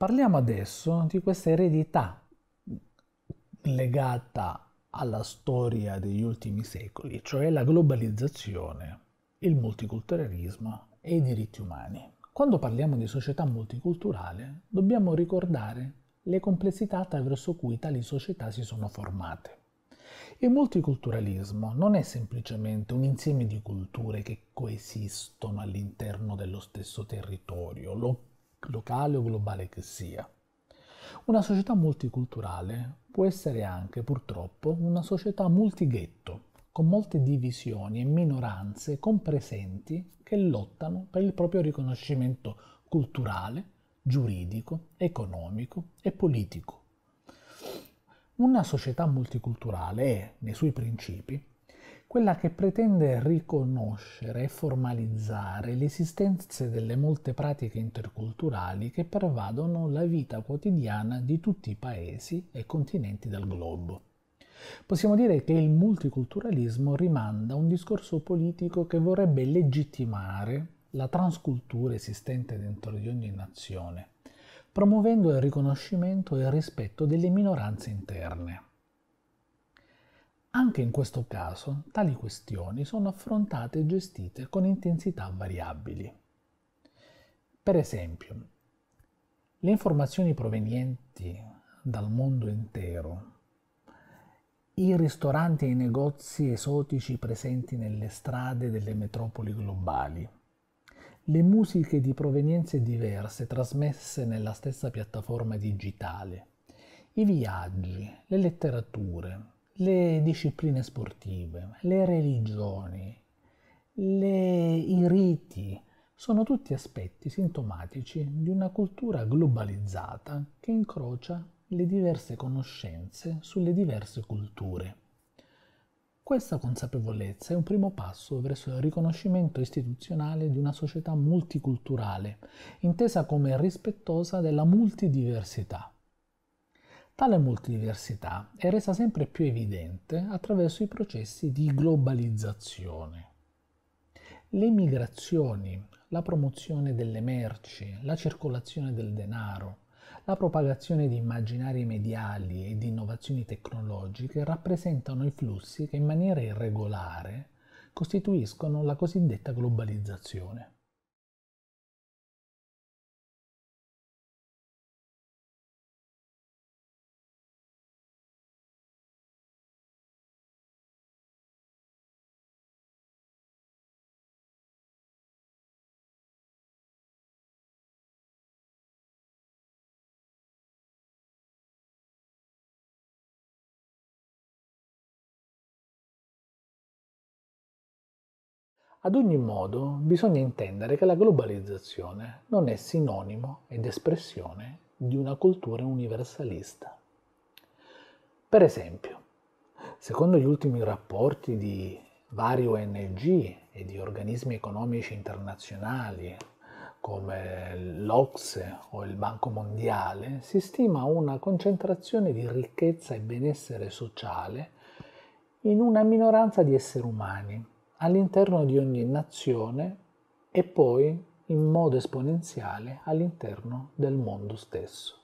Parliamo adesso di questa eredità legata alla storia degli ultimi secoli, cioè la globalizzazione, il multiculturalismo e i diritti umani. Quando parliamo di società multiculturale dobbiamo ricordare le complessità attraverso cui tali società si sono formate. Il multiculturalismo non è semplicemente un insieme di culture che coesistono all'interno dello stesso territorio, lo locale o globale che sia. Una società multiculturale può essere anche, purtroppo, una società multighetto, con molte divisioni e minoranze compresenti che lottano per il proprio riconoscimento culturale, giuridico, economico e politico. Una società multiculturale è, nei suoi principi, quella che pretende riconoscere e formalizzare l'esistenza delle molte pratiche interculturali che pervadono la vita quotidiana di tutti i paesi e continenti del globo. Possiamo dire che il multiculturalismo rimanda a un discorso politico che vorrebbe legittimare la transcultura esistente dentro di ogni nazione, promuovendo il riconoscimento e il rispetto delle minoranze interne. Anche in questo caso tali questioni sono affrontate e gestite con intensità variabili. Per esempio, le informazioni provenienti dal mondo intero, i ristoranti e i negozi esotici presenti nelle strade delle metropoli globali, le musiche di provenienze diverse trasmesse nella stessa piattaforma digitale, i viaggi, le letterature, le discipline sportive, le religioni, le, i riti, sono tutti aspetti sintomatici di una cultura globalizzata che incrocia le diverse conoscenze sulle diverse culture. Questa consapevolezza è un primo passo verso il riconoscimento istituzionale di una società multiculturale, intesa come rispettosa della multidiversità. Tale multidiversità è resa sempre più evidente attraverso i processi di globalizzazione. Le migrazioni, la promozione delle merci, la circolazione del denaro, la propagazione di immaginari mediali e di innovazioni tecnologiche rappresentano i flussi che in maniera irregolare costituiscono la cosiddetta globalizzazione. Ad ogni modo, bisogna intendere che la globalizzazione non è sinonimo ed espressione di una cultura universalista. Per esempio, secondo gli ultimi rapporti di vari ONG e di organismi economici internazionali come l'Ocse o il Banco Mondiale, si stima una concentrazione di ricchezza e benessere sociale in una minoranza di esseri umani all'interno di ogni nazione e poi in modo esponenziale all'interno del mondo stesso.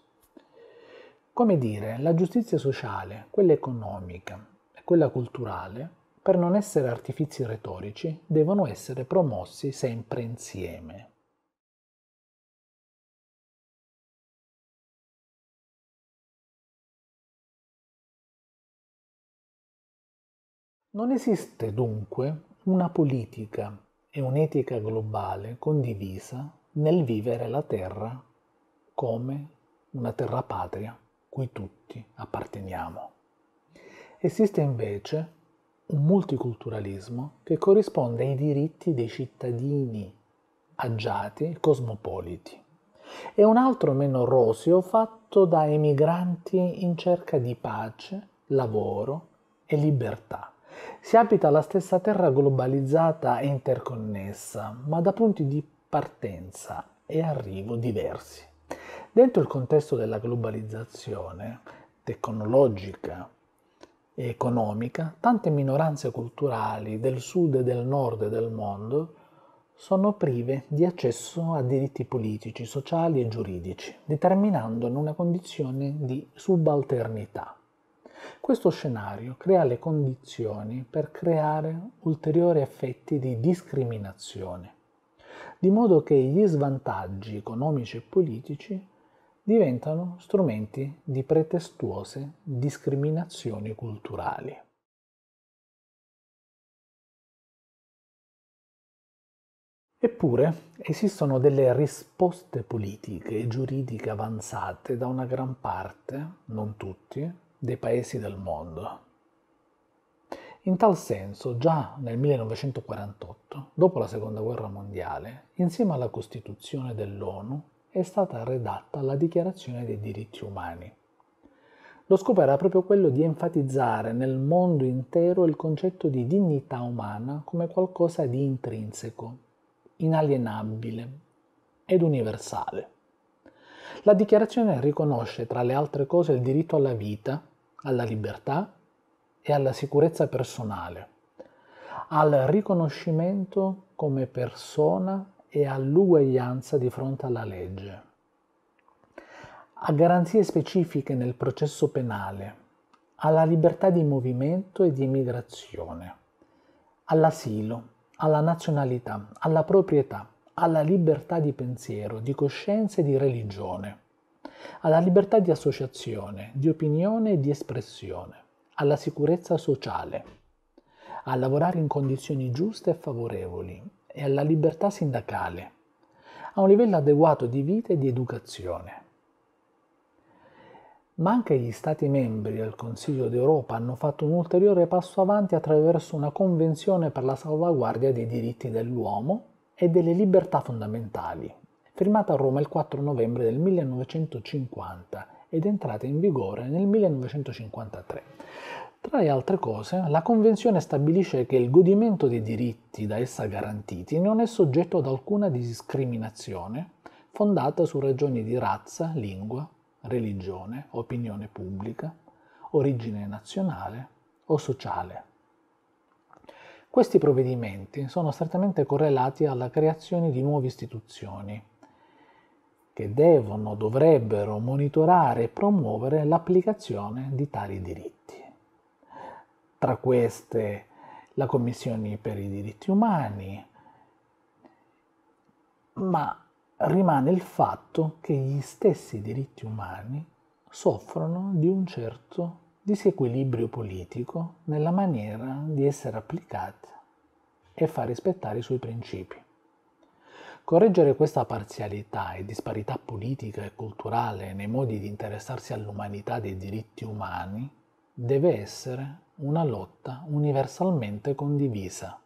Come dire, la giustizia sociale, quella economica e quella culturale, per non essere artifici retorici, devono essere promossi sempre insieme. Non esiste dunque una politica e un'etica globale condivisa nel vivere la terra come una terra patria cui tutti apparteniamo. Esiste invece un multiculturalismo che corrisponde ai diritti dei cittadini agiati cosmopoliti e un altro meno rosio fatto da emigranti in cerca di pace, lavoro e libertà. Si abita la stessa terra globalizzata e interconnessa, ma da punti di partenza e arrivo diversi. Dentro il contesto della globalizzazione tecnologica e economica, tante minoranze culturali del sud e del nord del mondo sono prive di accesso a diritti politici, sociali e giuridici, determinando una condizione di subalternità. Questo scenario crea le condizioni per creare ulteriori effetti di discriminazione, di modo che gli svantaggi economici e politici diventano strumenti di pretestuose discriminazioni culturali. Eppure esistono delle risposte politiche e giuridiche avanzate da una gran parte, non tutti, dei paesi del mondo. In tal senso, già nel 1948, dopo la Seconda Guerra Mondiale, insieme alla Costituzione dell'ONU, è stata redatta la Dichiarazione dei diritti umani. Lo scopo era proprio quello di enfatizzare nel mondo intero il concetto di dignità umana come qualcosa di intrinseco, inalienabile ed universale. La dichiarazione riconosce, tra le altre cose, il diritto alla vita, alla libertà e alla sicurezza personale, al riconoscimento come persona e all'uguaglianza di fronte alla legge, a garanzie specifiche nel processo penale, alla libertà di movimento e di emigrazione, all'asilo, alla nazionalità, alla proprietà, alla libertà di pensiero, di coscienza e di religione alla libertà di associazione, di opinione e di espressione, alla sicurezza sociale, a lavorare in condizioni giuste e favorevoli e alla libertà sindacale, a un livello adeguato di vita e di educazione. Ma anche gli Stati membri del Consiglio d'Europa hanno fatto un ulteriore passo avanti attraverso una Convenzione per la salvaguardia dei diritti dell'uomo e delle libertà fondamentali, firmata a Roma il 4 novembre del 1950 ed entrata in vigore nel 1953. Tra le altre cose, la Convenzione stabilisce che il godimento dei diritti da essa garantiti non è soggetto ad alcuna discriminazione fondata su ragioni di razza, lingua, religione, opinione pubblica, origine nazionale o sociale. Questi provvedimenti sono strettamente correlati alla creazione di nuove istituzioni, che devono, dovrebbero monitorare e promuovere l'applicazione di tali diritti. Tra queste la Commissione per i diritti umani, ma rimane il fatto che gli stessi diritti umani soffrono di un certo disequilibrio politico nella maniera di essere applicati e far rispettare i suoi principi. Correggere questa parzialità e disparità politica e culturale nei modi di interessarsi all'umanità dei diritti umani deve essere una lotta universalmente condivisa.